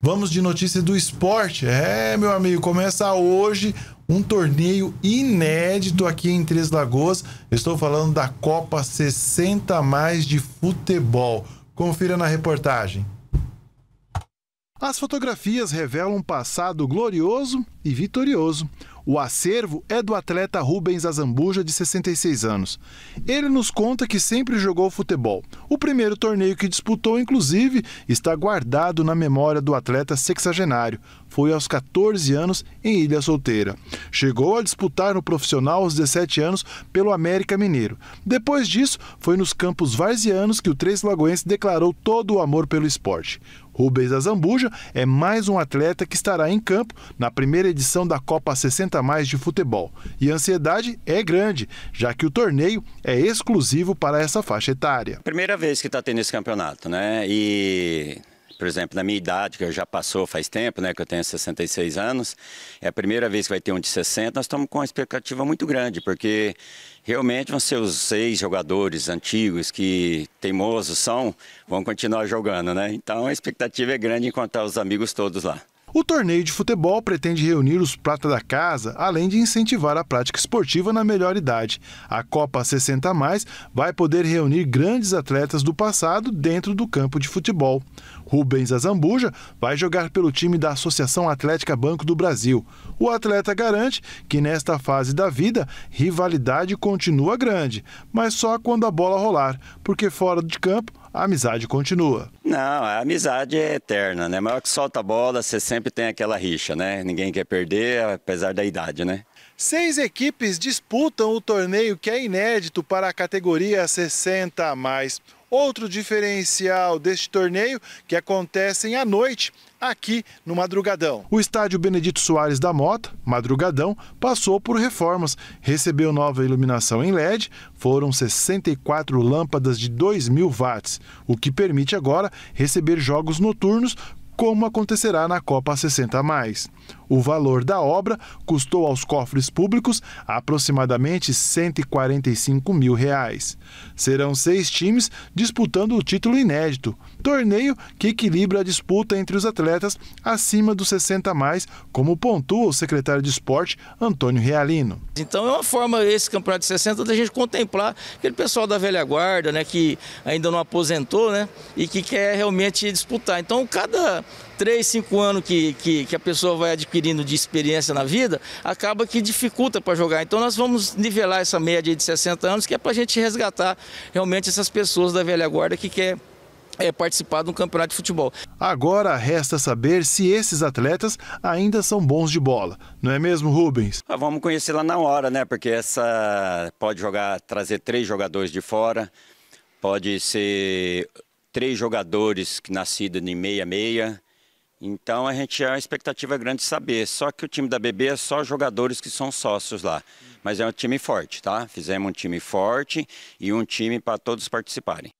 Vamos de notícia do esporte. É, meu amigo, começa hoje um torneio inédito aqui em Três Lagoas. Estou falando da Copa 60 mais de futebol. Confira na reportagem. As fotografias revelam um passado glorioso e vitorioso. O acervo é do atleta Rubens Azambuja, de 66 anos. Ele nos conta que sempre jogou futebol. O primeiro torneio que disputou, inclusive, está guardado na memória do atleta sexagenário. Foi aos 14 anos em Ilha Solteira. Chegou a disputar no profissional aos 17 anos pelo América Mineiro. Depois disso, foi nos campos varzianos que o Três Lagoense declarou todo o amor pelo esporte. Rubens Azambuja é mais um atleta que estará em campo na primeira edição da Copa 60 mais de futebol. E a ansiedade é grande, já que o torneio é exclusivo para essa faixa etária. Primeira vez que está tendo esse campeonato, né? E por exemplo, na minha idade, que já passou faz tempo, né, que eu tenho 66 anos, é a primeira vez que vai ter um de 60, nós estamos com uma expectativa muito grande, porque realmente vão ser os seis jogadores antigos que teimosos são, vão continuar jogando, né? Então a expectativa é grande encontrar os amigos todos lá. O torneio de futebol pretende reunir os prata da casa, além de incentivar a prática esportiva na melhor idade. A Copa 60 vai poder reunir grandes atletas do passado dentro do campo de futebol. Rubens Azambuja vai jogar pelo time da Associação Atlética Banco do Brasil. O atleta garante que nesta fase da vida, rivalidade continua grande, mas só quando a bola rolar, porque fora de campo a amizade continua. Não, a amizade é eterna, né? Maior que solta a bola, você sempre tem aquela rixa, né? Ninguém quer perder, apesar da idade, né? Seis equipes disputam o torneio que é inédito para a categoria 60 a mais. Outro diferencial deste torneio que acontecem à noite aqui no Madrugadão. O estádio Benedito Soares da Mota, Madrugadão, passou por reformas, recebeu nova iluminação em LED, foram 64 lâmpadas de 2 mil watts, o que permite agora receber jogos noturnos como acontecerá na Copa 60+. O valor da obra custou aos cofres públicos aproximadamente 145 mil reais. Serão seis times disputando o título inédito, torneio que equilibra a disputa entre os atletas acima dos 60 mais, como pontua o secretário de esporte Antônio Realino. Então é uma forma esse campeonato de 60 da gente contemplar aquele pessoal da velha guarda, né, que ainda não aposentou, né, e que quer realmente disputar. Então cada 3, 5 anos que, que, que, a pessoa vai adquirindo de experiência na vida, acaba que dificulta para jogar. Então nós vamos nivelar essa média de 60 anos, que é para a gente resgatar realmente essas pessoas da velha guarda que quer é, participar de um campeonato de futebol. Agora resta saber se esses atletas ainda são bons de bola, não é mesmo, Rubens? Ah, vamos conhecer lá na hora, né? Porque essa pode jogar, trazer três jogadores de fora, pode ser três jogadores que nascidos em meia-meia, então a gente é uma expectativa grande de saber. Só que o time da BB é só jogadores que são sócios lá. Mas é um time forte, tá? Fizemos um time forte e um time para todos participarem.